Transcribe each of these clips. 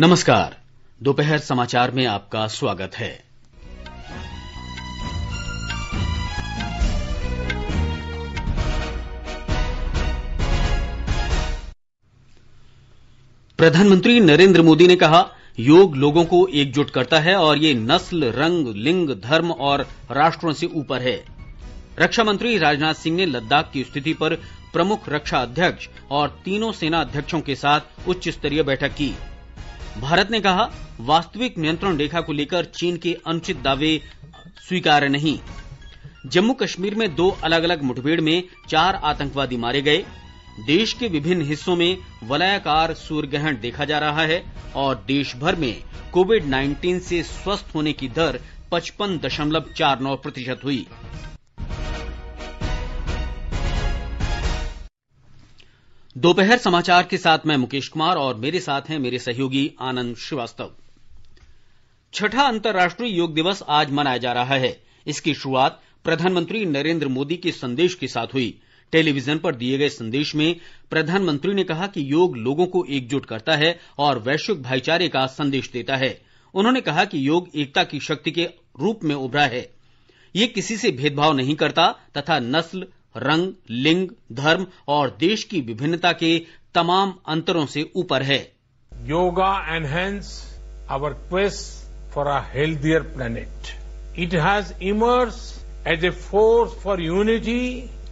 नमस्कार दोपहर समाचार में आपका स्वागत है प्रधानमंत्री नरेंद्र मोदी ने कहा योग लोगों को एकजुट करता है और ये नस्ल रंग लिंग धर्म और राष्ट्रों से ऊपर है रक्षा मंत्री राजनाथ सिंह ने लद्दाख की स्थिति पर प्रमुख रक्षा अध्यक्ष और तीनों सेना अध्यक्षों के साथ उच्च स्तरीय बैठक की भारत ने कहा वास्तविक नियंत्रण रेखा को लेकर चीन के अनुचित दावे स्वीकार नहीं जम्मू कश्मीर में दो अलग अलग मुठभेड़ में चार आतंकवादी मारे गए देश के विभिन्न हिस्सों में वलयाकार सूर्य ग्रहण देखा जा रहा है और देश भर में कोविड 19 से स्वस्थ होने की दर नौ प्रतिशत हुई दोपहर समाचार के साथ मैं मुकेश कुमार और मेरे साथ हैं मेरे सहयोगी आनंद श्रीवास्तव छठा अंतर्राष्ट्रीय योग दिवस आज मनाया जा रहा है इसकी शुरुआत प्रधानमंत्री नरेंद्र मोदी के संदेश के साथ हुई टेलीविजन पर दिए गए संदेश में प्रधानमंत्री ने कहा कि योग लोगों को एकजुट करता है और वैश्विक भाईचारे का संदेश देता है उन्होंने कहा कि योग एकता की शक्ति के रूप में उभरा है ये किसी से भेदभाव नहीं करता तथा नस्ल रंग लिंग धर्म और देश की विभिन्नता के तमाम अंतरों से ऊपर है yoga enhance our quest for a healthier planet it has emerged as a force for unity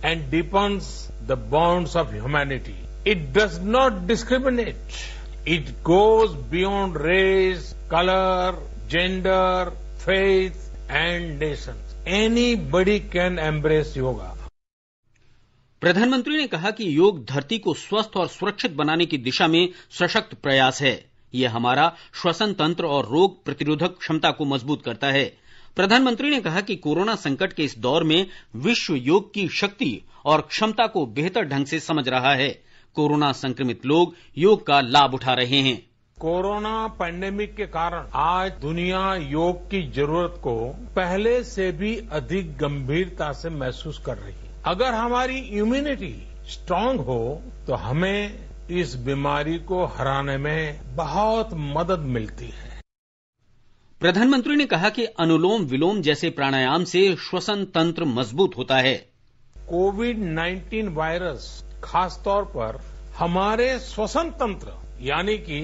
and depends the bonds of humanity it does not discriminate it goes beyond race colour gender faith and nation anybody can embrace yoga प्रधानमंत्री ने कहा कि योग धरती को स्वस्थ और सुरक्षित बनाने की दिशा में सशक्त प्रयास है यह हमारा श्वसन तंत्र और रोग प्रतिरोधक क्षमता को मजबूत करता है प्रधानमंत्री ने कहा कि कोरोना संकट के इस दौर में विश्व योग की शक्ति और क्षमता को बेहतर ढंग से समझ रहा है कोरोना संक्रमित लोग योग का लाभ उठा रहे हैं कोरोना पैंडेमिक के कारण आज दुनिया योग की जरूरत को पहले से भी अधिक गंभीरता से महसूस कर रही है अगर हमारी इम्यूनिटी स्ट्रांग हो तो हमें इस बीमारी को हराने में बहुत मदद मिलती है प्रधानमंत्री ने कहा कि अनुलोम विलोम जैसे प्राणायाम से श्वसन तंत्र मजबूत होता है कोविड 19 वायरस खासतौर पर हमारे श्वसन तंत्र यानी कि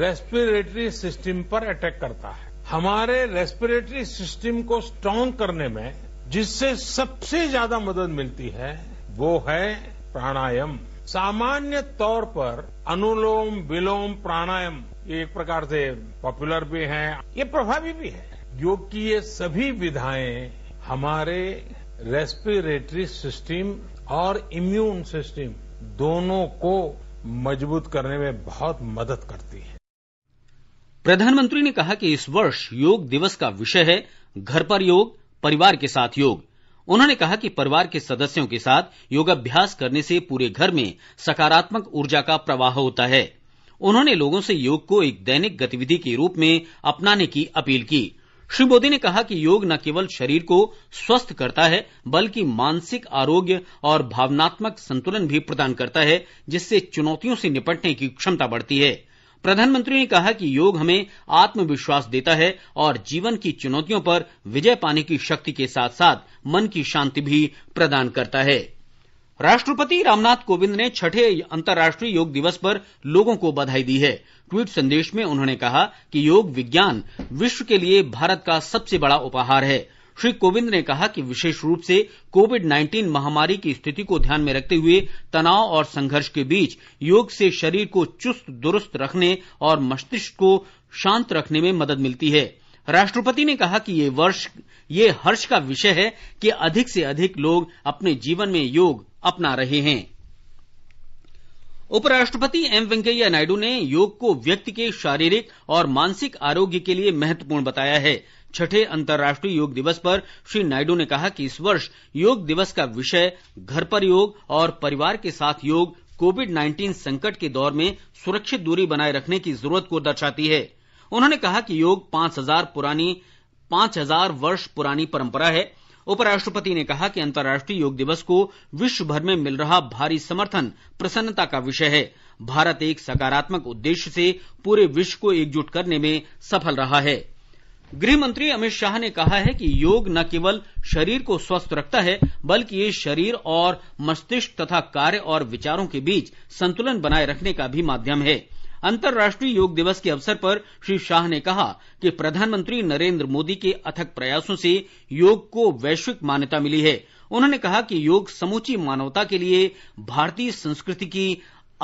रेस्पिरेटरी सिस्टम पर अटैक करता है हमारे रेस्पिरेटरी सिस्टम को स्ट्रांग करने में जिससे सबसे ज्यादा मदद मिलती है वो है प्राणायाम सामान्य तौर पर अनुलोम विलोम प्राणायाम ये एक प्रकार से पॉपुलर भी है ये प्रभावी भी है योग की ये सभी विधाएं हमारे रेस्पिरेटरी सिस्टम और इम्यून सिस्टम दोनों को मजबूत करने में बहुत मदद करती है प्रधानमंत्री ने कहा कि इस वर्ष योग दिवस का विषय है घर पर योग परिवार के साथ योग उन्होंने कहा कि परिवार के सदस्यों के साथ योगाभ्यास करने से पूरे घर में सकारात्मक ऊर्जा का प्रवाह होता है उन्होंने लोगों से योग को एक दैनिक गतिविधि के रूप में अपनाने की अपील की श्री मोदी ने कहा कि योग न केवल शरीर को स्वस्थ करता है बल्कि मानसिक आरोग्य और भावनात्मक संतुलन भी प्रदान करता है जिससे चुनौतियों से निपटने की क्षमता बढ़ती है प्रधानमंत्री ने कहा कि योग हमें आत्मविश्वास देता है और जीवन की चुनौतियों पर विजय पाने की शक्ति के साथ साथ मन की शांति भी प्रदान करता है राष्ट्रपति रामनाथ कोविंद ने छठे अंतर्राष्ट्रीय योग दिवस पर लोगों को बधाई दी है ट्वीट संदेश में उन्होंने कहा कि योग विज्ञान विश्व के लिए भारत का सबसे बड़ा उपहार है श्री कोविंद ने कहा कि विशेष रूप से कोविड नाइन्टीन महामारी की स्थिति को ध्यान में रखते हुए तनाव और संघर्ष के बीच योग से शरीर को चुस्त दुरुस्त रखने और मस्तिष्क को शांत रखने में मदद मिलती है राष्ट्रपति ने कहा कि ये वर्ष ये हर्ष का विषय है कि अधिक से अधिक लोग अपने जीवन में योग अपना रहे हैं उपराष्ट्रपति एम वेंकैया नायडू ने योग को व्यक्ति के शारीरिक और मानसिक आरोग्य के लिए महत्वपूर्ण बताया है छठे अंतर्राष्ट्रीय योग दिवस पर श्री नायडू ने कहा कि इस वर्ष योग दिवस का विषय घर पर योग और परिवार के साथ योग कोविड 19 संकट के दौर में सुरक्षित दूरी बनाए रखने की जरूरत को दर्शाती है उन्होंने कहा कि योग पांच हजार पुरानी पांच वर्ष पुरानी परंपरा है उपराष्ट्रपति ने कहा कि अंतर्राष्ट्रीय योग दिवस को विश्व भर में मिल रहा भारी समर्थन प्रसन्नता का विषय है भारत एक सकारात्मक उद्देश्य से पूरे विश्व को एकजुट करने में सफल रहा है गृह मंत्री अमित शाह ने कहा है कि योग न केवल शरीर को स्वस्थ रखता है बल्कि ये शरीर और मस्तिष्क तथा कार्य और विचारों के बीच संतुलन बनाए रखने का भी माध्यम है अंतर्राष्ट्रीय योग दिवस के अवसर पर श्री शाह ने कहा कि प्रधानमंत्री नरेन्द्र मोदी के अथक प्रयासों से योग को वैश्विक मान्यता मिली है उन्होंने कहा कि योग समूची मानवता के लिए भारतीय संस्कृति की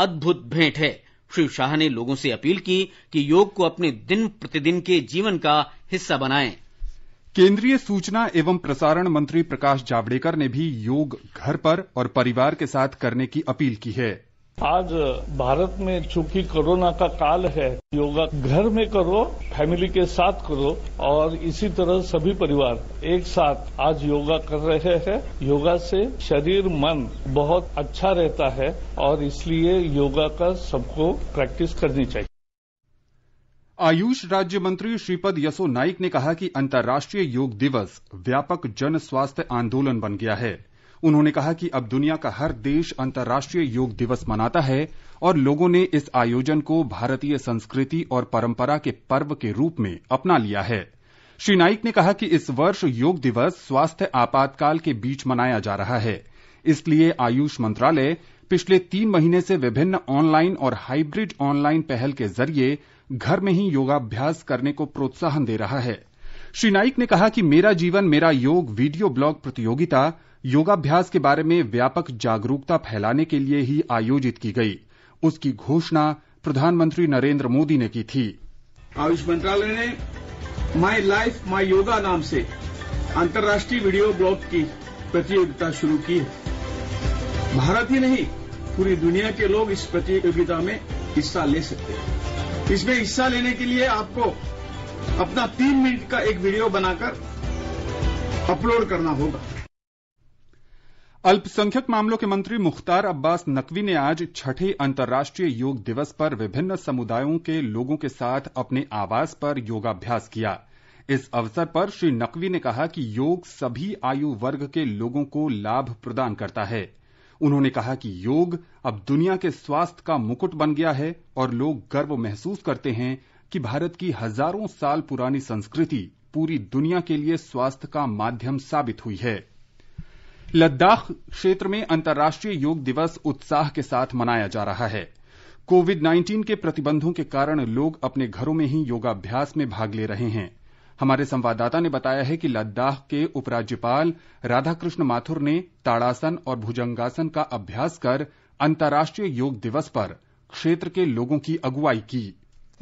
अद्भुत भेंट है श्री शाह ने लोगों से अपील की कि योग को अपने दिन प्रतिदिन के जीवन का हिस्सा बनाएं केंद्रीय सूचना एवं प्रसारण मंत्री प्रकाश जावड़ेकर ने भी योग घर पर और परिवार के साथ करने की अपील की है आज भारत में चूंकि कोरोना का काल है योगा घर में करो फैमिली के साथ करो और इसी तरह सभी परिवार एक साथ आज योगा कर रहे हैं योगा से शरीर मन बहुत अच्छा रहता है और इसलिए योगा का सबको प्रैक्टिस करनी चाहिए आयुष राज्य मंत्री श्रीपद यसो नाइक ने कहा कि अंतर्राष्ट्रीय योग दिवस व्यापक जन स्वास्थ्य आंदोलन बन गया है उन्होंने कहा कि अब दुनिया का हर देश अंतर्राष्ट्रीय योग दिवस मनाता है और लोगों ने इस आयोजन को भारतीय संस्कृति और परंपरा के पर्व के रूप में अपना लिया है श्री नाइक ने कहा कि इस वर्ष योग दिवस स्वास्थ्य आपातकाल के बीच मनाया जा रहा है इसलिए आयुष मंत्रालय पिछले तीन महीने से विभिन्न ऑनलाइन और हाइब्रिड ऑनलाइन पहल के जरिए घर में ही योगाभ्यास करने को प्रोत्साहन दे रहा है श्री नाइक ने कहा कि मेरा जीवन मेरा योग वीडियो ब्लॉग प्रतियोगिता योगाभ्यास के बारे में व्यापक जागरूकता फैलाने के लिए ही आयोजित की गई उसकी घोषणा प्रधानमंत्री नरेंद्र मोदी ने की थी आयुष मंत्रालय ने माई लाइफ माई योगा नाम से अंतर्राष्ट्रीय वीडियो ब्लॉग की प्रतियोगिता शुरू की है भारत ही नहीं पूरी दुनिया के लोग इस प्रतियोगिता में हिस्सा ले सकते हैं इसमें हिस्सा लेने के लिए आपको अपना तीन मिनट का एक वीडियो बनाकर अपलोड करना होगा अल्पसंख्यक मामलों के मंत्री मुख्तार अब्बास नकवी ने आज छठे अंतर्राष्ट्रीय योग दिवस पर विभिन्न समुदायों के लोगों के साथ अपने आवास पर योगाभ्यास किया इस अवसर पर श्री नकवी ने कहा कि योग सभी आयु वर्ग के लोगों को लाभ प्रदान करता है उन्होंने कहा कि योग अब दुनिया के स्वास्थ्य का मुकुट बन गया है और लोग गर्व महसूस करते हैं कि भारत की हजारों साल पुरानी संस्कृति पूरी दुनिया के लिए स्वास्थ्य का माध्यम साबित हुई है लद्दाख क्षेत्र में अंतर्राष्ट्रीय योग दिवस उत्साह के साथ मनाया जा रहा है कोविड 19 के प्रतिबंधों के कारण लोग अपने घरों में ही योगाभ्यास में भाग ले रहे हैं हमारे संवाददाता ने बताया है कि लद्दाख के उपराज्यपाल राधाकृष्ण माथुर ने ताड़ासन और भुजंगासन का अभ्यास कर अंतर्राष्ट्रीय योग दिवस पर क्षेत्र के लोगों की अगुवाई की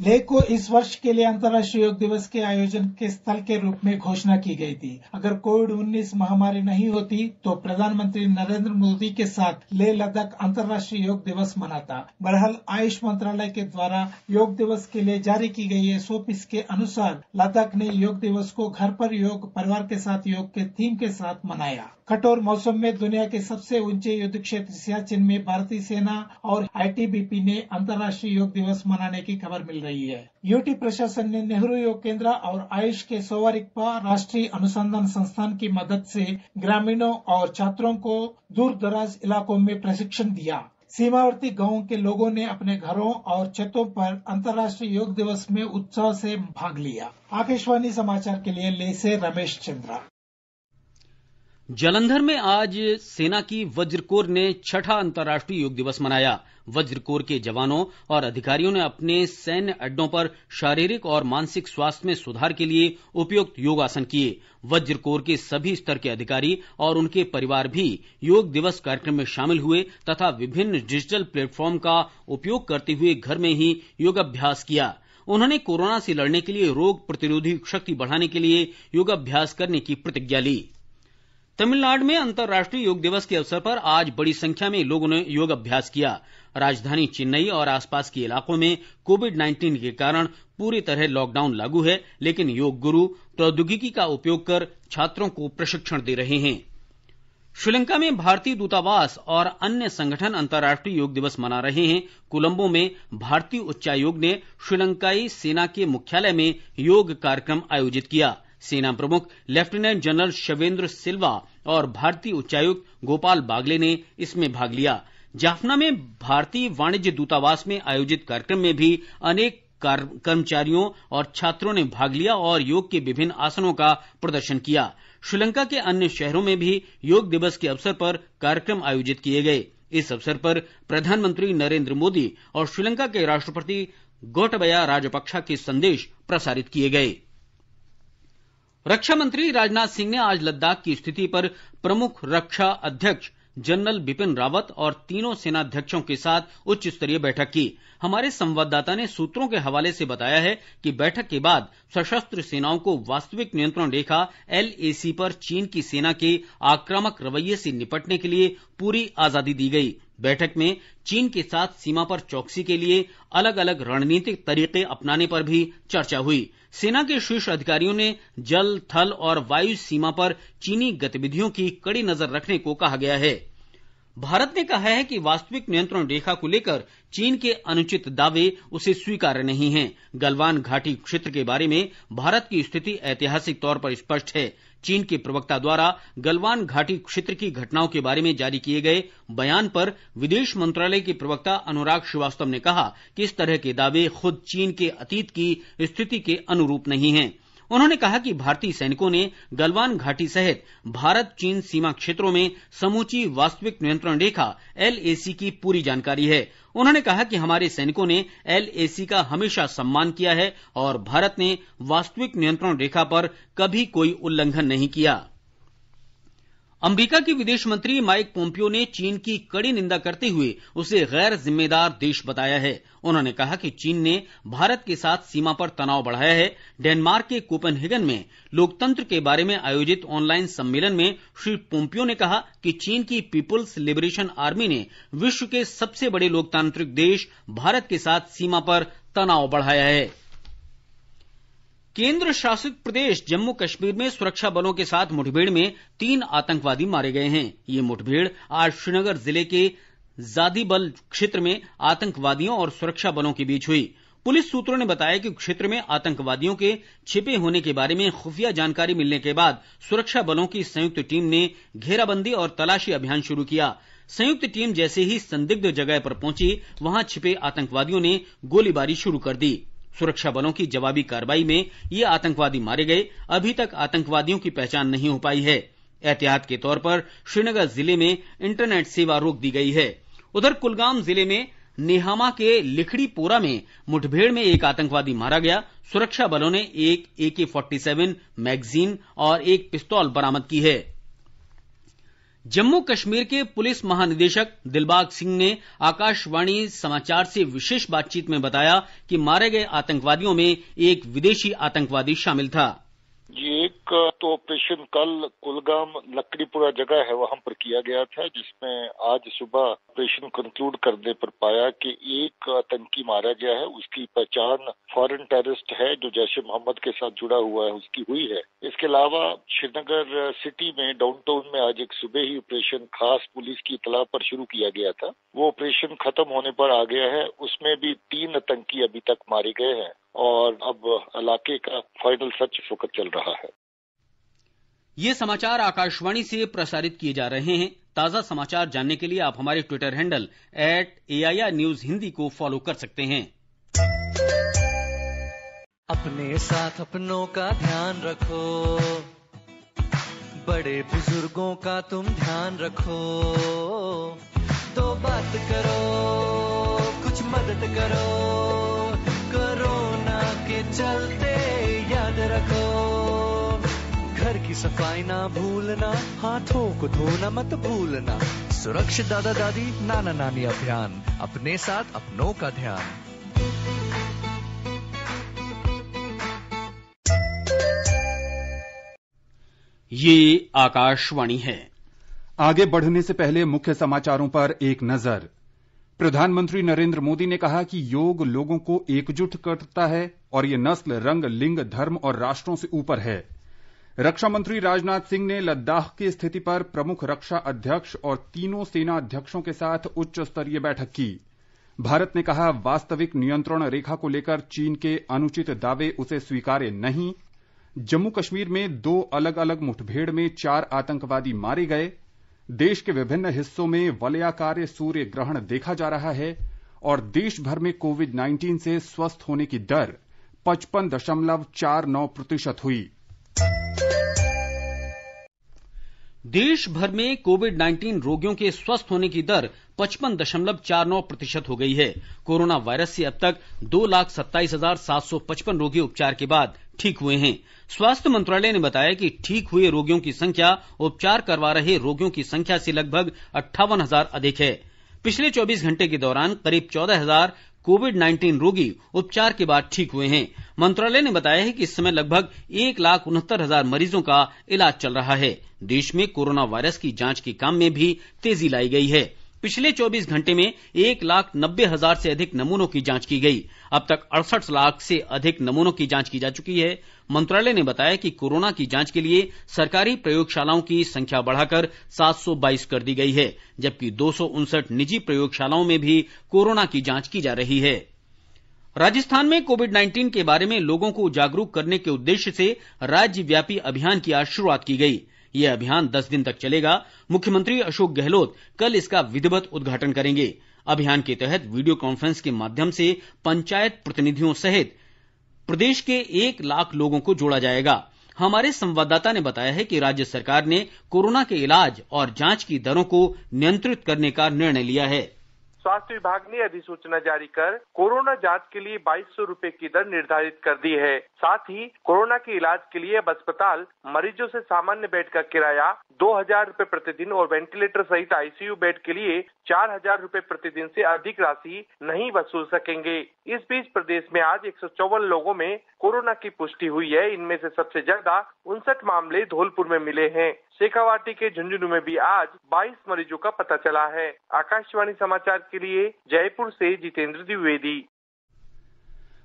लेह को इस वर्ष के लिए अंतर्राष्ट्रीय योग दिवस के आयोजन के स्थल के रूप में घोषणा की गई थी अगर कोविड 19 महामारी नहीं होती तो प्रधानमंत्री नरेंद्र मोदी के साथ लेह लद्दाख अंतर्राष्ट्रीय योग दिवस मनाता बरहाल आयुष मंत्रालय के द्वारा योग दिवस के लिए जारी की गई एस एसओपीस के अनुसार लद्दाख ने योग दिवस को घर पर योग परिवार के साथ योग के थीम के साथ मनाया कठोर मौसम में दुनिया के सबसे ऊंचे युद्ध क्षेत्र सियाचिन में भारतीय सेना और आईटीबीपी ने अंतर्राष्ट्रीय योग दिवस मनाने की खबर मिल रही है यूटी प्रशासन ने नेहरू योग केंद्र और आयुष के सोवरिक्पा राष्ट्रीय अनुसंधान संस्थान की मदद से ग्रामीणों और छात्रों को दूर दराज इलाकों में प्रशिक्षण दिया सीमावर्ती गांवों के लोगों ने अपने घरों और छतों पर अंतर्राष्ट्रीय योग दिवस में उत्साह से भाग लिया आकाशवाणी समाचार के लिए ले से रमेश चंद्रा जलंधर में आज सेना की वज्र कोर ने छठा अंतर्राष्ट्रीय योग दिवस मनाया वज्र कोर के जवानों और अधिकारियों ने अपने सैन्य अड्डों पर शारीरिक और मानसिक स्वास्थ्य में सुधार के लिए उपयुक्त योगासन किए वज्र कोर के सभी स्तर के अधिकारी और उनके परिवार भी योग दिवस कार्यक्रम में शामिल हुए तथा विभिन्न डिजिटल प्लेटफॉर्म का उपयोग करते हुए घर में ही योगाभ्यास किया उन्होंने कोरोना से लड़ने के लिए रोग प्रतिरोधी शक्ति बढ़ाने के लिए योगाभ्यास करने की प्रतिज्ञा ली तमिलनाडु में अंतर्राष्ट्रीय योग दिवस के अवसर पर आज बड़ी संख्या में लोगों ने योग अभ्यास किया राजधानी चेन्नई और आसपास के इलाकों में कोविड 19 के कारण पूरी तरह लॉकडाउन लागू है लेकिन योग गुरु प्रौद्योगिकी का उपयोग कर छात्रों को प्रशिक्षण दे रहे हैं श्रीलंका में भारतीय दूतावास और अन्य संगठन अंतर्राष्ट्रीय योग दिवस मना रहे हैं कोलंबो में भारतीय उच्चायोग ने श्रीलंकाई सेना के मुख्यालय में योग कार्यक्रम आयोजित किया सेना प्रमुख लेफ्टिनेंट जनरल शवेंद्र सिल्वा और भारतीय उच्चायुक्त गोपाल बागले ने इसमें भाग लिया जाफना में भारतीय वाणिज्य दूतावास में आयोजित कार्यक्रम में भी अनेक कर्मचारियों और छात्रों ने भाग लिया और योग के विभिन्न आसनों का प्रदर्शन किया श्रीलंका के अन्य शहरों में भी योग दिवस के अवसर पर कार्यक्रम आयोजित किए गए इस अवसर पर प्रधानमंत्री नरेंद्र मोदी और श्रीलंका के राष्ट्रपति गोटबया राजपक्षा के संदेश प्रसारित किए गये रक्षा मंत्री राजनाथ सिंह ने आज लद्दाख की स्थिति पर प्रमुख रक्षा अध्यक्ष जनरल बिपिन रावत और तीनों सेनाध्यक्षों के साथ उच्च स्तरीय बैठक की हमारे संवाददाता ने सूत्रों के हवाले से बताया है कि बैठक के बाद सशस्त्र सेनाओं को वास्तविक नियंत्रण रेखा एलएसी पर चीन की सेना के आक्रामक रवैये से निपटने के लिए पूरी आजादी दी गई बैठक में चीन के साथ सीमा पर चौकसी के लिए अलग अलग रणनीतिक तरीके अपनाने पर भी चर्चा हुई सेना के शीर्ष अधिकारियों ने जल थल और वायु सीमा पर चीनी गतिविधियों की कड़ी नजर रखने को कहा गया है भारत ने कहा है कि वास्तविक नियंत्रण रेखा को लेकर चीन के अनुचित दावे उसे स्वीकार्य नहीं हैं गलवान घाटी क्षेत्र के बारे में भारत की स्थिति ऐतिहासिक तौर पर स्पष्ट है चीन के प्रवक्ता द्वारा गलवान घाटी क्षेत्र की घटनाओं के बारे में जारी किए गए बयान पर विदेश मंत्रालय के प्रवक्ता अनुराग श्रीवास्तव ने कहा कि इस तरह के दावे खुद चीन के अतीत की स्थिति के अनुरूप नहीं हैं उन्होंने कहा कि भारतीय सैनिकों ने गलवान घाटी सहित भारत चीन सीमा क्षेत्रों में समूची वास्तविक नियंत्रण रेखा एलएसी की पूरी जानकारी है उन्होंने कहा कि हमारे सैनिकों ने एलएसी का हमेशा सम्मान किया है और भारत ने वास्तविक नियंत्रण रेखा पर कभी कोई उल्लंघन नहीं किया है अमरीका के विदेश मंत्री माइक पोम्पियो ने चीन की कड़ी निंदा करते हुए उसे गैर जिम्मेदार देश बताया है उन्होंने कहा कि चीन ने भारत के साथ सीमा पर तनाव बढ़ाया है डेनमार्क के कोपेनहेगन में लोकतंत्र के बारे में आयोजित ऑनलाइन सम्मेलन में श्री पोम्पियो ने कहा कि चीन की पीपुल्स लिबरेशन आर्मी ने विश्व के सबसे बड़े लोकतांत्रिक देश भारत के साथ सीमा पर तनाव बढ़ाया है केंद्र शासित प्रदेश जम्मू कश्मीर में सुरक्षा बलों के साथ मुठभेड़ में तीन आतंकवादी मारे गए हैं ये मुठभेड़ आज श्रीनगर जिले के जादीबल क्षेत्र में आतंकवादियों और सुरक्षा बलों के बीच हुई पुलिस सूत्रों ने बताया कि क्षेत्र में आतंकवादियों के छिपे होने के बारे में खुफिया जानकारी मिलने के बाद सुरक्षा बलों की संयुक्त टीम ने घेराबंदी और तलाशी अभियान शुरू किया संयुक्त टीम जैसे ही संदिग्ध जगह पर पहुंची वहां छिपे आतंकवादियों ने गोलीबारी शुरू कर दी सुरक्षा बलों की जवाबी कार्रवाई में ये आतंकवादी मारे गए अभी तक आतंकवादियों की पहचान नहीं हो पाई है एहतियात के तौर पर श्रीनगर जिले में इंटरनेट सेवा रोक दी गई है उधर कुलगाम जिले में नेहामा के लिखड़ीपोरा में मुठभेड़ में एक आतंकवादी मारा गया सुरक्षा बलों ने एक एके फोर्टी सेवन मैगजीन और एक पिस्तौल बरामद की है जम्मू कश्मीर के पुलिस महानिदेशक दिलबाग सिंह ने आकाशवाणी समाचार से विशेष बातचीत में बताया कि मारे गए आतंकवादियों में एक विदेशी आतंकवादी शामिल था एक तो ऑपरेशन कल कुलगाम लकड़ीपुरा जगह है वहां पर किया गया था जिसमें आज सुबह ऑपरेशन कंक्लूड करने पर पाया कि एक आतंकी मारा गया है उसकी पहचान फॉरेन टेररिस्ट है जो जैश मोहम्मद के साथ जुड़ा हुआ है उसकी हुई है इसके अलावा श्रीनगर सिटी में डाउनटाउन में आज एक सुबह ही ऑपरेशन खास पुलिस की इतला पर शुरू किया गया था वो ऑपरेशन खत्म होने पर आ गया है उसमें भी तीन आतंकी अभी तक मारे गए हैं और अब इलाके का फाइनल सर्च इस वक्त चल रहा है ये समाचार आकाशवाणी से प्रसारित किए जा रहे हैं ताजा समाचार जानने के लिए आप हमारे Twitter handle at A news Hindi को फॉलो कर सकते हैं अपने साथ अपनों का ध्यान रखो बड़े बुजुर्गों का तुम ध्यान रखो तो बात करो कुछ मदद करो की सफाई ना भूलना हाथों को धोना मत भूलना सुरक्षित दादा दादी नाना नानी अभियान अपने साथ अपनों का ध्यान ये आकाशवाणी है आगे बढ़ने से पहले मुख्य समाचारों पर एक नजर प्रधानमंत्री नरेंद्र मोदी ने कहा कि योग लोगों को एकजुट करता है और ये नस्ल रंग लिंग धर्म और राष्ट्रों से ऊपर है रक्षा मंत्री राजनाथ सिंह ने लद्दाख की स्थिति पर प्रमुख रक्षा अध्यक्ष और तीनों सेना अध्यक्षों के साथ उच्च स्तरीय बैठक की भारत ने कहा वास्तविक नियंत्रण रेखा को लेकर चीन के अनुचित दावे उसे स्वीकार्य नहीं जम्मू कश्मीर में दो अलग अलग मुठभेड़ में चार आतंकवादी मारे गए देश के विभिन्न हिस्सों में वलयाकार सूर्य ग्रहण देखा जा रहा है और देश भर में कोविड 19 से स्वस्थ होने की दर पचपन दशमलव चार नौ प्रतिशत हुई देश भर में कोविड 19 रोगियों के स्वस्थ होने की दर पचपन दशमलव चार नौ प्रतिशत हो गई है कोरोना वायरस से अब तक दो लाख सत्ताईस हजार सात सौ पचपन रोगी उपचार के बाद ठीक हुए हैं स्वास्थ्य मंत्रालय ने बताया कि ठीक हुए रोगियों की संख्या उपचार करवा रहे रोगियों की संख्या से लगभग अट्ठावन हजार अधिक है पिछले 24 घंटे के दौरान करीब चौदह हजार कोविड 19 रोगी उपचार के बाद ठीक हुए हैं मंत्रालय ने बताया है कि इस समय लगभग एक लाख उनहत्तर हजार मरीजों का इलाज चल रहा है देश में कोरोना वायरस की जांच के काम में भी तेजी लाई गई है पिछले 24 घंटे में एक लाख नब्बे हजार से अधिक नमूनों की जांच की गई अब तक अड़सठ लाख से अधिक नमूनों की जांच की जा चुकी है मंत्रालय ने बताया कि कोरोना की जांच के लिए सरकारी प्रयोगशालाओं की संख्या बढ़ाकर 722 कर दी गई है जबकि दो निजी प्रयोगशालाओं में भी कोरोना की जांच की जा रही है राजस्थान में कोविड 19 के बारे में लोगों को जागरूक करने के उद्देश्य से राज्यव्यापी अभियान की आज शुरूआत की गई यह अभियान दस दिन तक चलेगा मुख्यमंत्री अशोक गहलोत कल इसका विधिवत उद्घाटन करेंगे अभियान के तहत वीडियो कॉन्फ्रेंस के माध्यम से पंचायत प्रतिनिधियों सहित प्रदेश के एक लाख लोगों को जोड़ा जाएगा हमारे संवाददाता ने बताया है कि राज्य सरकार ने कोरोना के इलाज और जांच की दरों को नियंत्रित करने का निर्णय लिया है स्वास्थ्य विभाग ने अधिसूचना जारी कर कोरोना जांच के लिए बाईस सौ रूपये की दर निर्धारित कर दी है साथ ही कोरोना के इलाज के लिए अब अस्पताल मरीजों से सामान्य बेड का किराया दो हजार रूपए प्रतिदिन और वेंटिलेटर सहित आईसीयू बेड के लिए चार हजार रूपए प्रतिदिन से अधिक राशि नहीं वसूल सकेंगे इस बीच प्रदेश में आज एक सौ चौवन लोगों में कोरोना की पुष्टि हुई है इनमें से सबसे ज्यादा उनसठ मामले धौलपुर में मिले हैं शेखावाटी के झुंझुनू में भी आज 22 मरीजों का पता चला है आकाशवाणी समाचार के लिए जयपुर से जितेंद्र द्विवेदी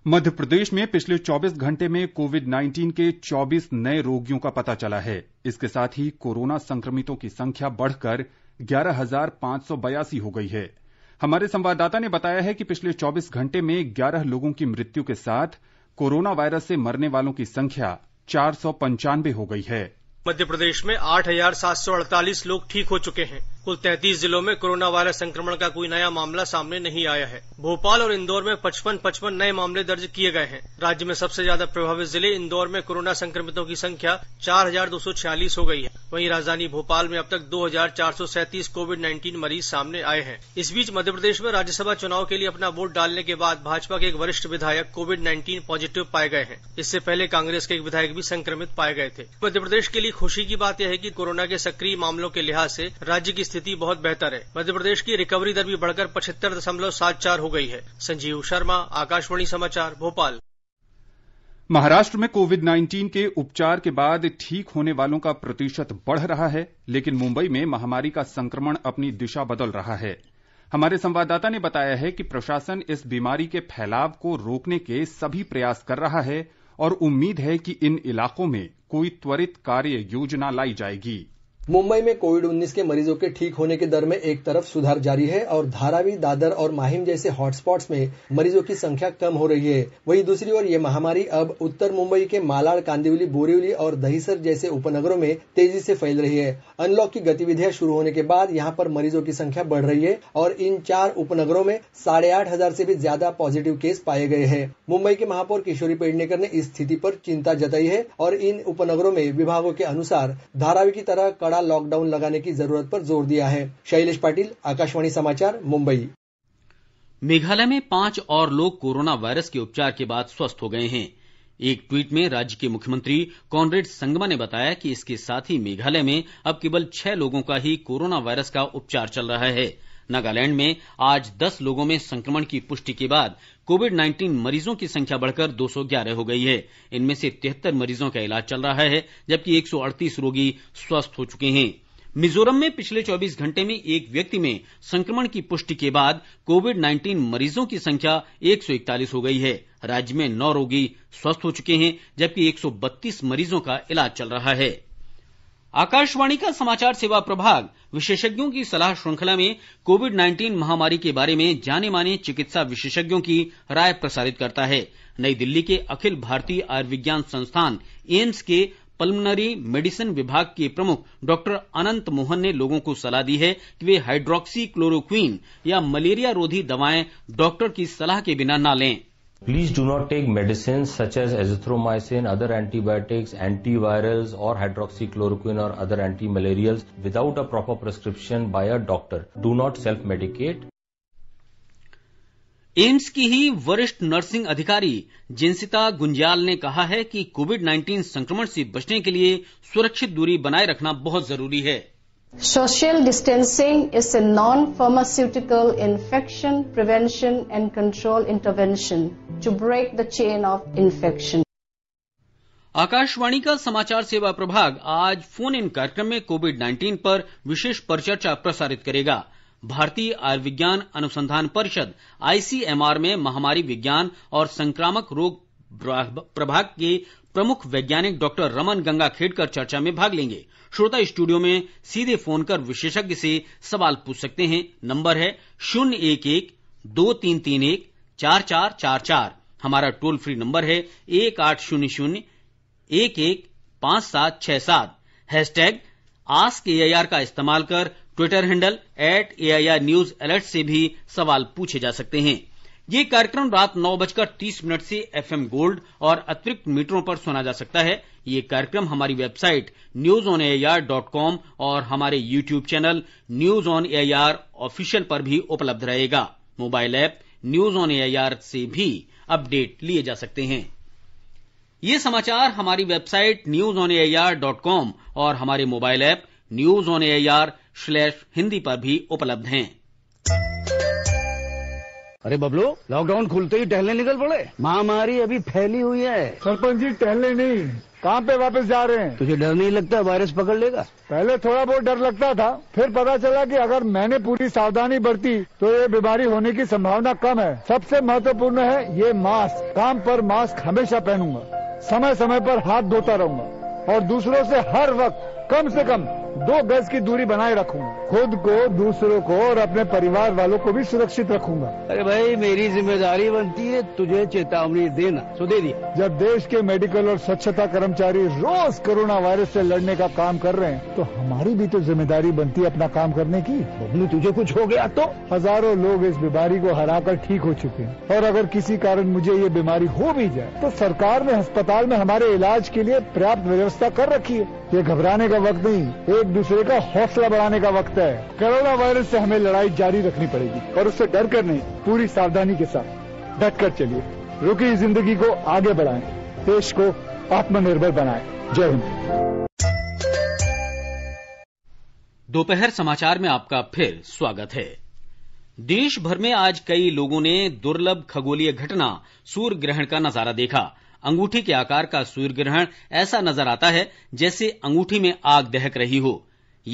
मध्य प्रदेश में पिछले 24 घंटे में कोविड 19 के 24 नए रोगियों का पता चला है इसके साथ ही कोरोना संक्रमितों की संख्या बढ़कर ग्यारह हो गई है हमारे संवाददाता ने बताया है कि पिछले 24 घंटे में 11 लोगों की मृत्यु के साथ कोरोना वायरस से मरने वालों की संख्या चार हो गई है मध्य प्रदेश में आठ लोग ठीक हो चुके हैं कुल तैतीस जिलों में कोरोना वायरस संक्रमण का कोई नया मामला सामने नहीं आया है भोपाल और इंदौर में पचपन पचपन नए मामले दर्ज किए गए हैं राज्य में सबसे ज्यादा प्रभावित जिले इंदौर में कोरोना संक्रमितों की संख्या चार हो गई है वहीं राजधानी भोपाल में अब तक दो कोविड नाइन्टीन मरीज सामने आए हैं इस बीच मध्य प्रदेश में राज्यसभा चुनाव के लिए अपना वोट डालने के बाद भाजपा के एक वरिष्ठ विधायक कोविड नाइन्टीन पॉजिटिव पाए गए हैं इससे पहले कांग्रेस के एक विधायक भी संक्रमित पाए गए थे मध्य प्रदेश के लिए खुशी की बात यह है की कोरोना के सक्रिय मामलों के लिहाज से राज्य की स्थिति स्थिति बहुत बेहतर है मध्य प्रदेश की रिकवरी दर भी बढ़कर पचहत्तर दशमलव सात चार हो गई है संजीव शर्मा आकाशवाणी समाचार भोपाल महाराष्ट्र में कोविड 19 के उपचार के बाद ठीक होने वालों का प्रतिशत बढ़ रहा है लेकिन मुंबई में महामारी का संक्रमण अपनी दिशा बदल रहा है हमारे संवाददाता ने बताया है कि प्रशासन इस बीमारी के फैलाव को रोकने के सभी प्रयास कर रहा है और उम्मीद है कि इन इलाकों में कोई त्वरित कार्य योजना लाई जाएगी मुंबई में कोविड 19 के मरीजों के ठीक होने की दर में एक तरफ सुधार जारी है और धारावी दादर और माहिम जैसे हॉटस्पॉट्स में मरीजों की संख्या कम हो रही है वहीं दूसरी ओर ये महामारी अब उत्तर मुंबई के मालाड़ कांदिवली बोरीवली और दहीसर जैसे उपनगरों में तेजी से फैल रही है अनलॉक की गतिविधियां शुरू होने के बाद यहाँ पर मरीजों की संख्या बढ़ रही है और इन चार उपनगरों में साढ़े आठ हजार से भी ज्यादा पॉजिटिव केस पाए गए हैं मुंबई के महापौर किशोरी पेडनेकर ने इस स्थिति पर चिंता जताई है और इन उपनगरों में विभागों के अनुसार धारावी की तरह कड़ा बड़ा लॉकडाउन लगाने की जरूरत पर जोर दिया है शैलेश पाटिल आकाशवाणी समाचार मुंबई मेघालय में पांच और लोग कोरोना वायरस के उपचार के बाद स्वस्थ हो गए हैं एक ट्वीट में राज्य के मुख्यमंत्री कॉनरेड संगमा ने बताया कि इसके साथ ही मेघालय में अब केवल छह लोगों का ही कोरोना वायरस का उपचार चल रहा है नागालैंड में आज 10 लोगों में संक्रमण की पुष्टि के बाद कोविड 19 मरीजों की संख्या बढ़कर 211 हो गई है इनमें से तिहत्तर मरीजों का इलाज चल रहा है जबकि 138 रोगी स्वस्थ हो चुके हैं मिजोरम में पिछले 24 घंटे में एक व्यक्ति में संक्रमण की पुष्टि के बाद कोविड 19 मरीजों की संख्या 141 हो गई है राज्य में नौ रोगी स्वस्थ हो चुके हैं जबकि 132 मरीजों का इलाज चल रहा है आकाशवाणी का समाचार सेवा प्रभाग विशेषज्ञों की सलाह श्रृंखला में कोविड 19 महामारी के बारे में जाने माने चिकित्सा विशेषज्ञों की राय प्रसारित करता है नई दिल्ली के अखिल भारतीय आयुर्विज्ञान संस्थान एम्स के पल्मनरी मेडिसिन विभाग के प्रमुख डॉक्टर अनंत मोहन ने लोगों को सलाह दी है कि वे हाइड्रोक्सी क्लोरोक्वीन या मलेरिया रोधी दवाएं डॉक्टर की सलाह के बिना न लें please do not take medicine such as azithromycin other antibiotics antivirals और हाइड्रोक्सीक्लोरोक्विन और other anti malarial without a proper prescription by a doctor do not self medicate AIIMS की ही वरिष्ठ नर्सिंग अधिकारी जिंसिता गुंजाल ने कहा है कि कोविड 19 संक्रमण से बचने के लिए सुरक्षित दूरी बनाए रखना बहुत जरूरी है Social distancing is a non-pharmaceutical infection prevention and control intervention to break the chain of infection. Akashvani का समाचार सेवा प्रभाग आज फोन इन कार्यक्रम में कोविड 19 पर विशेष परिचर्चा प्रसारित करेगा भारतीय आयुर्विज्ञान अनुसंधान परिषद आईसीएमआर में महामारी विज्ञान और संक्रामक रोग प्रभाग के प्रमुख वैज्ञानिक डॉक्टर रमन गंगा खेडकर चर्चा में भाग लेंगे श्रोता स्टूडियो में सीधे फोन कर विशेषज्ञ से सवाल पूछ सकते हैं नंबर है शून्य एक एक दो तीन तीन एक चार चार चार चार हमारा टोल फ्री नंबर है एक आठ शून्य शून्य एक एक पांच सात छह सात हैशटैग आस्क ए का इस्तेमाल कर Twitter handle at A news alert से भी सवाल पूछे जा सकते हैं ये कार्यक्रम रात नौ बजकर तीस मिनट से एफएम गोल्ड और अतिरिक्त मीटरों पर सुना जा सकता है ये कार्यक्रम हमारी website news on AIR dot com और हमारे YouTube channel news on AIR official पर भी उपलब्ध रहेगा mobile app news on AIR से भी अपडेट लिए जा सकते हैं ये समाचार हमारी website news on AIR dot com और हमारे mobile app news on AIR slash Hindi पर भी उपलब्ध हैं अरे बबलू लॉकडाउन खुलते ही टहलने निकल पड़े महामारी अभी फैली हुई है सरपंच जी टहलने नहीं काम पे वापस जा रहे हैं तुझे डर नहीं लगता वायरस पकड़ लेगा पहले थोड़ा बहुत डर लगता था फिर पता चला कि अगर मैंने पूरी सावधानी बरती तो ये बीमारी होने की संभावना कम है सबसे महत्वपूर्ण है ये मास्क काम पर मास्क हमेशा पहनूंगा समय समय पर हाथ धोता रहूंगा और दूसरों से हर वक्त कम से कम दो गज की दूरी बनाए रखूंगा खुद को दूसरों को और अपने परिवार वालों को भी सुरक्षित रखूंगा अरे भाई मेरी जिम्मेदारी बनती है तुझे चेतावनी देना सो तो दे दी जब देश के मेडिकल और स्वच्छता कर्मचारी रोज कोरोना वायरस ऐसी लड़ने का काम कर रहे हैं तो हमारी भी तो जिम्मेदारी बनती है अपना काम करने की बबलू तुझे कुछ हो गया तो हजारों लोग इस बीमारी को कर ठीक हो चुके हैं और अगर किसी कारण मुझे ये बीमारी हो भी जाए तो सरकार ने अस्पताल में हमारे इलाज के लिए पर्याप्त व्यवस्था कर रखी है ये घबराने का वक्त नहीं एक दूसरे का हौसला बढ़ाने का वक्त है कोरोना वायरस से हमें लड़ाई जारी रखनी पड़ेगी और उससे डर कर नहीं पूरी सावधानी के साथ डट कर चलिए रुकी जिंदगी को आगे बढ़ाएं, देश को आत्मनिर्भर बनाएं। जय हिंद दोपहर समाचार में आपका फिर स्वागत है देश भर में आज कई लोगों ने दुर्लभ खगोलीय घटना सूर्य ग्रहण का नजारा देखा अंगूठी के आकार का सूर्य ग्रहण ऐसा नजर आता है जैसे अंगूठी में आग दहक रही हो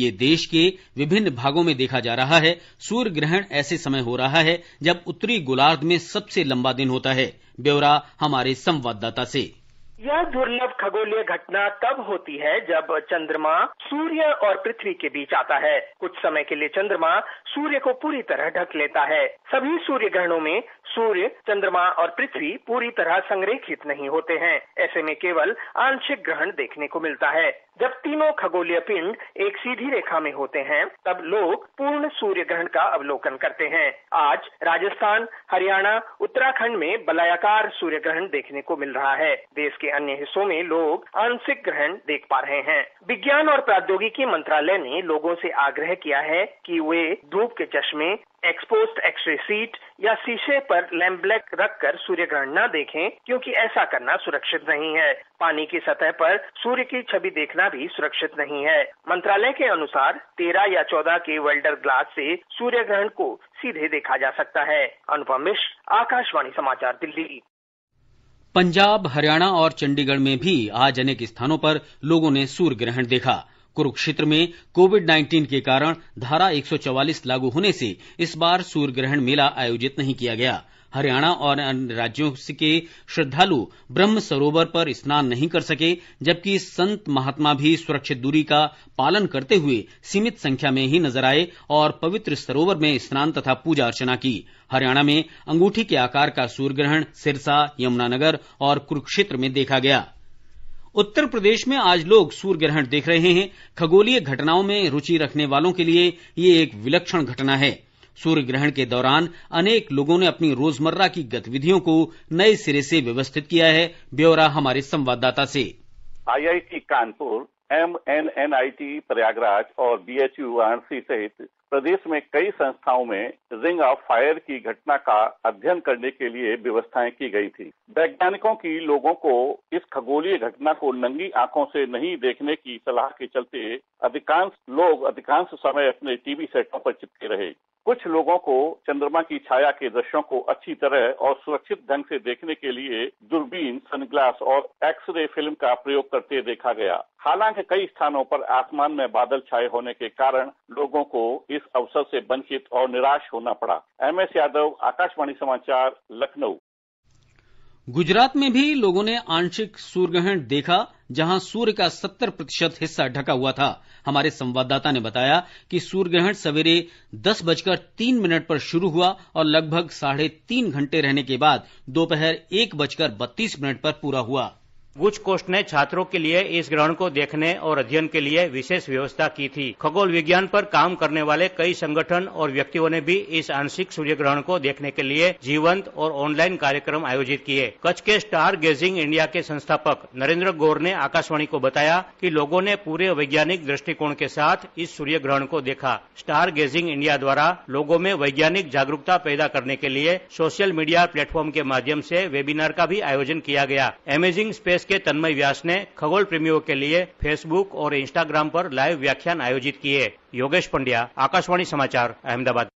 ये देश के विभिन्न भागों में देखा जा रहा है सूर्य ग्रहण ऐसे समय हो रहा है जब उत्तरी गोलार्ध में सबसे लंबा दिन होता है ब्यौरा हमारे संवाददाता से यह दुर्लभ खगोलीय घटना तब होती है जब चंद्रमा सूर्य और पृथ्वी के बीच आता है कुछ समय के लिए चंद्रमा सूर्य को पूरी तरह ढक लेता है सभी सूर्य ग्रहणों में सूर्य चंद्रमा और पृथ्वी पूरी तरह संरेखित नहीं होते हैं ऐसे में केवल आंशिक ग्रहण देखने को मिलता है जब तीनों खगोलीय पिंड एक सीधी रेखा में होते हैं तब लोग पूर्ण सूर्य ग्रहण का अवलोकन करते हैं आज राजस्थान हरियाणा उत्तराखंड में बलायाकार सूर्य ग्रहण देखने को मिल रहा है देश के अन्य हिस्सों में लोग आंशिक ग्रहण देख पा रहे हैं विज्ञान और प्रौद्योगिकी मंत्रालय ने लोगों से आग्रह किया है कि वे दो धूप के चश्मे एक्सपोस्ट एक्सरे सीट या शीशे पर ब्लैक रखकर सूर्य ग्रहण न देखें क्योंकि ऐसा करना सुरक्षित नहीं है पानी की सतह पर सूर्य की छवि देखना भी सुरक्षित नहीं है मंत्रालय के अनुसार तेरह या चौदह के वेल्डर ग्लास से सूर्य ग्रहण को सीधे देखा जा सकता है अनुपम मिश्र आकाशवाणी समाचार दिल्ली पंजाब हरियाणा और चंडीगढ़ में भी आज अनेक स्थानों पर लोगों ने सूर्य ग्रहण देखा कुरूक्षेत्र में कोविड 19 के कारण धारा 144 लागू होने से इस बार सूर्यग्रहण मेला आयोजित नहीं किया गया हरियाणा और अन्य राज्यों के श्रद्धालु ब्रह्म सरोवर पर स्नान नहीं कर सके जबकि संत महात्मा भी सुरक्षित दूरी का पालन करते हुए सीमित संख्या में ही नजर आए और पवित्र सरोवर में स्नान तथा पूजा अर्चना की हरियाणा में अंगूठी के आकार का सूर्यग्रहण सिरसा यमुनानगर और कुरुक्षेत्र में देखा गया उत्तर प्रदेश में आज लोग सूर्य ग्रहण देख रहे हैं खगोलीय घटनाओं में रूचि रखने वालों के लिए ये एक विलक्षण घटना है सूर्य ग्रहण के दौरान अनेक लोगों ने अपनी रोजमर्रा की गतिविधियों को नए सिरे से व्यवस्थित किया है ब्यौरा हमारे संवाददाता से आईआईटी कानपुर एम प्रयागराज और बीएचयू वाराणसी सहित प्रदेश में कई संस्थाओं में रिंग ऑफ फायर की घटना का अध्ययन करने के लिए व्यवस्थाएं की गई थी वैज्ञानिकों की लोगों को इस खगोलीय घटना को नंगी आंखों से नहीं देखने की सलाह के चलते अधिकांश लोग अधिकांश समय अपने टीवी सेटों पर चिपके रहे कुछ लोगों को चंद्रमा की छाया के दृश्यों को अच्छी तरह और सुरक्षित ढंग से देखने के लिए दूरबीन सनग्लास और एक्सरे फिल्म का प्रयोग करते देखा गया हालांकि कई स्थानों पर आसमान में बादल छाए होने के कारण लोगों को इस अवसर से वंचित और निराश होना पड़ा एमएस यादव आकाशवाणी समाचार लखनऊ गुजरात में भी लोगों ने आंशिक सूर्यग्रहण देखा जहां सूर्य का 70 प्रतिशत हिस्सा ढका हुआ था हमारे संवाददाता ने बताया कि सूर्यग्रहण सवेरे दस बजकर तीन मिनट पर शुरू हुआ और लगभग साढ़े तीन घंटे रहने के बाद दोपहर एक बजकर बत्तीस मिनट पर पूरा हुआ कुछ कोष्ट ने छात्रों के लिए इस ग्रहण को देखने और अध्ययन के लिए विशेष व्यवस्था की थी खगोल विज्ञान पर काम करने वाले कई संगठन और व्यक्तियों ने भी इस आंशिक सूर्य ग्रहण को देखने के लिए जीवंत और ऑनलाइन कार्यक्रम आयोजित किए कच्छ के स्टार गेजिंग इंडिया के संस्थापक नरेंद्र गौर ने आकाशवाणी को बताया कि लोगों ने पूरे वैज्ञानिक दृष्टिकोण के साथ इस सूर्य ग्रहण को देखा स्टार गेजिंग इंडिया द्वारा लोगों में वैज्ञानिक जागरूकता पैदा करने के लिए सोशल मीडिया प्लेटफॉर्म के माध्यम से वेबिनार का भी आयोजन किया गया अमेजिंग स्पेस के तन्मय व्यास ने खगोल प्रेमियों के लिए फेसबुक और इंस्टाग्राम पर लाइव व्याख्यान आयोजित किए योगेश पंड्या आकाशवाणी समाचार अहमदाबाद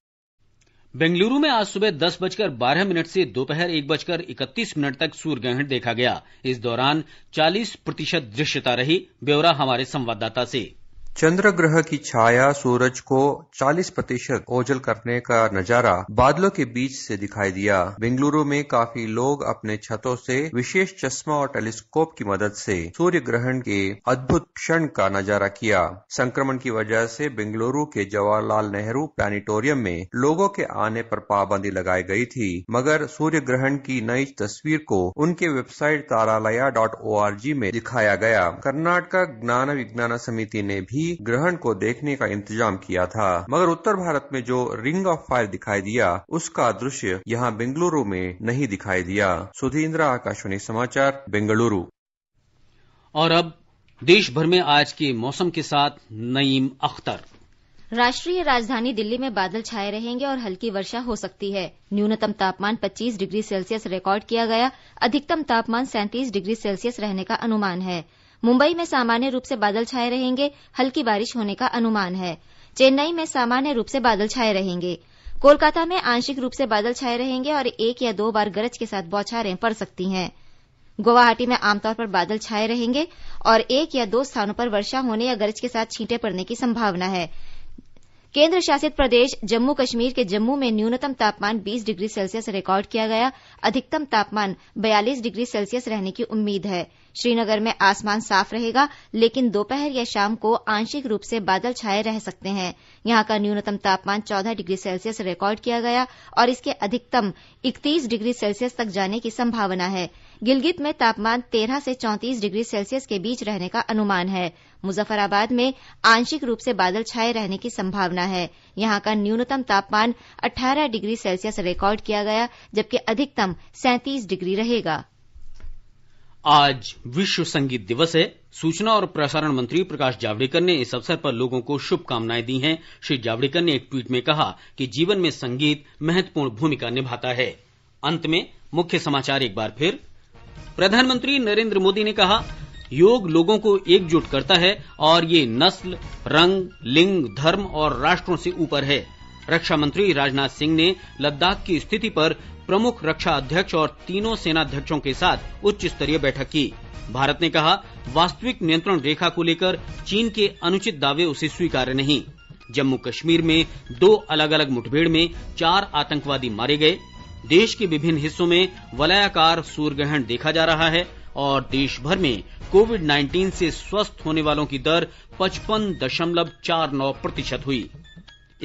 बेंगलुरु में आज सुबह दस बजकर बारह मिनट से दोपहर एक बजकर इकतीस मिनट तक सूर्य ग्रहण देखा गया इस दौरान चालीस प्रतिशत दृश्यता रही ब्यौरा हमारे संवाददाता ऐसी चंद्र ग्रह की छाया सूरज को 40 प्रतिशत ओझल करने का नजारा बादलों के बीच से दिखाई दिया बेंगलुरु में काफी लोग अपने छतों से विशेष चश्मा और टेलीस्कोप की मदद से सूर्य ग्रहण के अद्भुत क्षण का नजारा किया संक्रमण की वजह से बेंगलुरु के जवाहरलाल नेहरू प्लानिटोरियम में लोगों के आने पर पाबंदी लगाई गई थी मगर सूर्य ग्रहण की नई तस्वीर को उनके वेबसाइट तारालया डॉट में दिखाया गया कर्नाटक ज्ञान विज्ञान समिति ने भी ग्रहण को देखने का इंतजाम किया था मगर उत्तर भारत में जो रिंग ऑफ फायर दिखाई दिया उसका दृश्य यहाँ बेंगलुरु में नहीं दिखाई दिया सुधींद्रा आकाशवाणी समाचार बेंगलुरु और अब देश भर में आज के मौसम के साथ नईम अख्तर राष्ट्रीय राजधानी दिल्ली में बादल छाए रहेंगे और हल्की वर्षा हो सकती है न्यूनतम तापमान 25 डिग्री सेल्सियस रिकॉर्ड किया गया अधिकतम तापमान 37 डिग्री सेल्सियस रहने का अनुमान है मुंबई में सामान्य रूप से बादल छाए रहेंगे हल्की बारिश होने का अनुमान है चेन्नई में सामान्य रूप से बादल छाए रहेंगे कोलकाता में आंशिक रूप से बादल छाए रहेंगे और एक या दो बार गरज के साथ बौछारें पड़ सकती हैं गुवाहाटी में आमतौर पर बादल छाए रहेंगे और एक या दो स्थानों पर वर्षा होने या गरज के साथ छींटे पड़ने की संभावना है केंद्र शासित प्रदेश जम्मू कश्मीर के जम्मू में न्यूनतम तापमान 20 डिग्री सेल्सियस रिकॉर्ड किया गया अधिकतम तापमान 42 डिग्री सेल्सियस रहने की उम्मीद है श्रीनगर में आसमान साफ रहेगा लेकिन दोपहर या शाम को आंशिक रूप से बादल छाए रह सकते हैं यहां का न्यूनतम तापमान 14 डिग्री सेल्सियस रिकॉर्ड किया गया और इसके अधिकतम 31 डिग्री सेल्सियस तक जाने की संभावना है गिलगित में तापमान 13 से 34 डिग्री सेल्सियस के बीच रहने का अनुमान है मुजफ्फराबाद में आंशिक रूप से बादल छाए रहने की संभावना है यहां का न्यूनतम तापमान 18 डिग्री सेल्सियस रिकॉर्ड किया गया जबकि अधिकतम 37 डिग्री रहेगा आज विश्व संगीत दिवस है सूचना और प्रसारण मंत्री प्रकाश जावड़ेकर ने इस अवसर पर लोगों को शुभकामनाएं दी हैं श्री जावड़ेकर ने एक ट्वीट में कहा कि जीवन में संगीत महत्वपूर्ण भूमिका निभाता है अंत में मुख्य समाचार एक बार फिर प्रधानमंत्री नरेंद्र मोदी ने कहा योग लोगों को एकजुट करता है और ये नस्ल रंग लिंग धर्म और राष्ट्रों से ऊपर है रक्षा मंत्री राजनाथ सिंह ने लद्दाख की स्थिति पर प्रमुख रक्षा अध्यक्ष और तीनों सेनाध्यक्षों के साथ उच्च स्तरीय बैठक की भारत ने कहा वास्तविक नियंत्रण रेखा को लेकर चीन के अनुचित दावे उसे स्वीकार्य नहीं जम्मू कश्मीर में दो अलग अलग मुठभेड़ में चार आतंकवादी मारे गए देश के विभिन्न हिस्सों में वलयाकार सूर्यग्रहण देखा जा रहा है और देश भर में कोविड 19 से स्वस्थ होने वालों की दर पचपन दशमलव चार नौ प्रतिशत हुई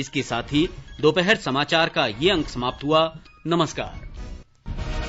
इसके साथ ही दोपहर समाचार का ये अंक समाप्त हुआ नमस्कार